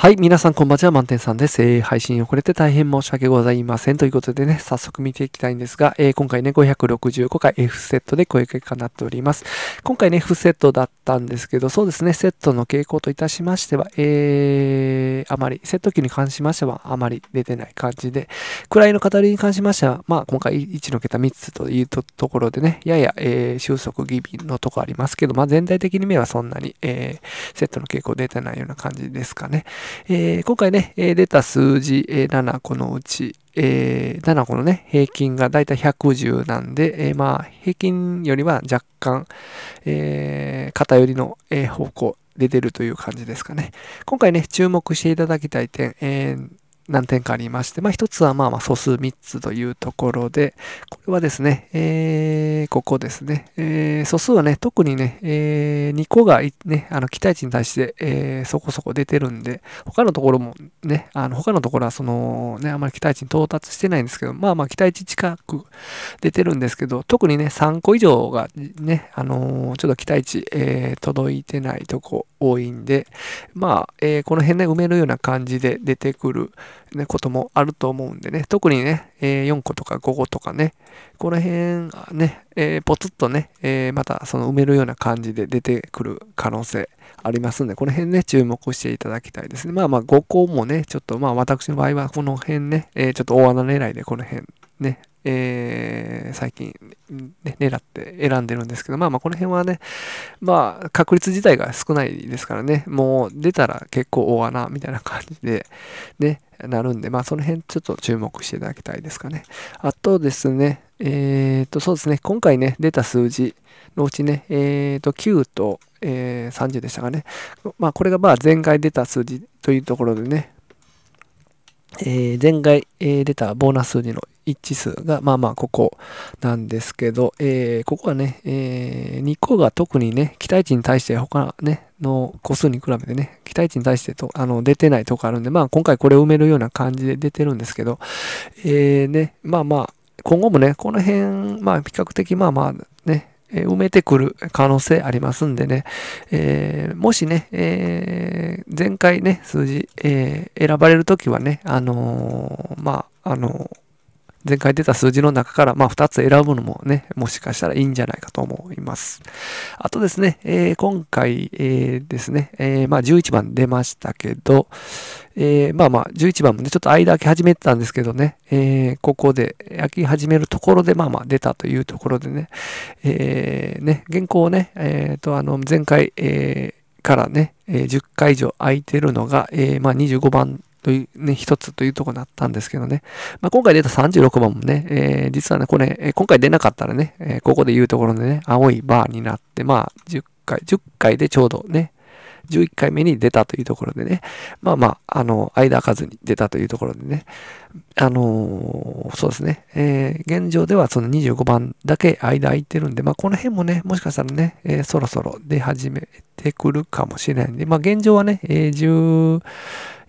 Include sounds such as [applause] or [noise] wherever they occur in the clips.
はい。皆さん、こんばんちは。満点さんです。えー、配信遅れて大変申し訳ございません。ということでね、早速見ていきたいんですが、えー、今回ね、565回 F セットで声うけう結果になっております。今回ね、F セットだったんですけど、そうですね、セットの傾向といたしましては、えー、あまり、セット機に関しましては、あまり出てない感じで、位の語りに関しましては、まあ、今回1の桁3つというところでね、やや、えー、収束気味のとこありますけど、まあ、全体的に目はそんなに、えー、セットの傾向出てないような感じですかね。えー、今回ね、えー、出た数字、えー、7個のうち、えー、7個のね、平均がだいたい110なんで、えー、まあ、平均よりは若干、えー、偏りの、えー、方向、で出てるという感じですかね。今回ね、注目していただきたい点、えー何点かありまして、まあ、一つはまあまあ素数3つというところで、これはですね、えー、ここですね、えー、素数はね、特にね、えー、2個がね、あの期待値に対して、えー、そこそこ出てるんで、他のところもね、あの他のところはそのね、あまり期待値に到達してないんですけど、まあまあ期待値近く出てるんですけど、特にね、3個以上がね、あのー、ちょっと期待値、えー、届いてないとこ多いんで、まあ、えー、この辺ね、埋めるような感じで出てくる、ね、こともあると思うんでね、特にね、えー、4個とか5個とかね、この辺ね、えー、ポツッとね、えー、またその埋めるような感じで出てくる可能性ありますんで、この辺ね、注目していただきたいですね。まあまあ5個もね、ちょっとまあ私の場合はこの辺ね、えちょっと大穴狙いでこの辺ね、えー、最近、ね、狙って選んでるんですけど、まあまあこの辺はね、まあ確率自体が少ないですからね、もう出たら結構大穴みたいな感じで、ね、なるんで、まあその辺ちょっと注目していただきたいですかね。あとですね、えっ、とそうですね、今回ね、出た数字のうちね、えっ、と9と、えー、30でしたかね。まあこれがまあ前回出た数字というところでね、えー、前回、えー、出たボーナス時の一致数が、まあまあ、ここなんですけど、えー、ここはね、え日光が特にね、期待値に対して他、ね、の個数に比べてね、期待値に対してとあの出てないとこあるんで、まあ今回これを埋めるような感じで出てるんですけど、えね、まあまあ、今後もね、この辺、まあ比較的まあまあね、え埋めてくる可能性ありますんでね、えー、もしね、えー、前回ね、数字、えー、選ばれるときはね、あのまあ、あの前回出た数字の中から、まあ、2つ選ぶのもね、もしかしたらいいんじゃないかと思います。あとですね、えー、今回、えー、ですね、えー、まあ、11番出ましたけど、えまあまあ、11番もね、ちょっと間空き始めてたんですけどね、えここで、空き始めるところで、まあまあ出たというところでね、えね、原稿をね、えっ、と、あの、前回、えからね、え10回以上空いてるのが、えまあ、25番という、ね、一つというとこだったんですけどね。まあ、今回出た36番もね、えー、実はね、これ、えー、今回出なかったらね、えー、ここで言うところでね、青いバーになって、まあ、10回、10回でちょうどね、11回目に出たというところでね、まあまあ、あの、間開かずに出たというところでね、あのー、そうですね、えー、現状ではその25番だけ間空いてるんで、まあこの辺もね、もしかしたらね、えー、そろそろ出始めてくるかもしれないんで、まあ現状はね、えー、10、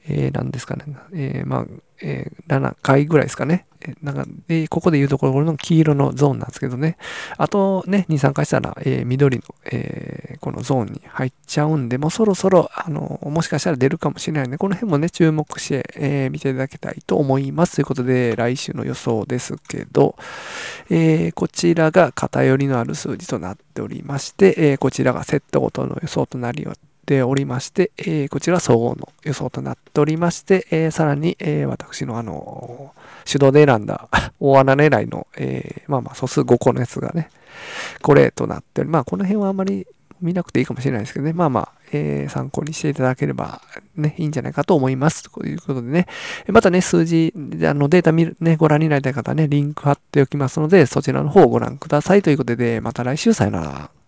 えー、なんですかね、えー、まあ、えー、7回ぐらいですかね。えなんか、で、ここで言うところの黄色のゾーンなんですけどね。あとね、2、3回したら、え緑の、えこのゾーンに入っちゃうんで、もうそろそろ、あの、もしかしたら出るかもしれないんで、この辺もね、注目して、え見ていただきたいと思います。ということで、来週の予想ですけど、えこちらが偏りのある数字となっておりまして、えこちらがセットごとの予想となりておりまして、えー、こちら総合の予想となっておりまして、えー、さらに、えー、私のあの手動で選んだ [laughs] 大穴狙いの、えまあまあ素数5個のやつがね、これとなっており、まあこの辺はあまり見なくていいかもしれないですけどね、まあまあ、えー、参考にしていただければね、いいんじゃないかと思います。ということでね、またね、数字、あのデータ見る、ね、ご覧になりたい方はね、リンク貼っておきますので、そちらの方をご覧くださいということで、また来週さよなら。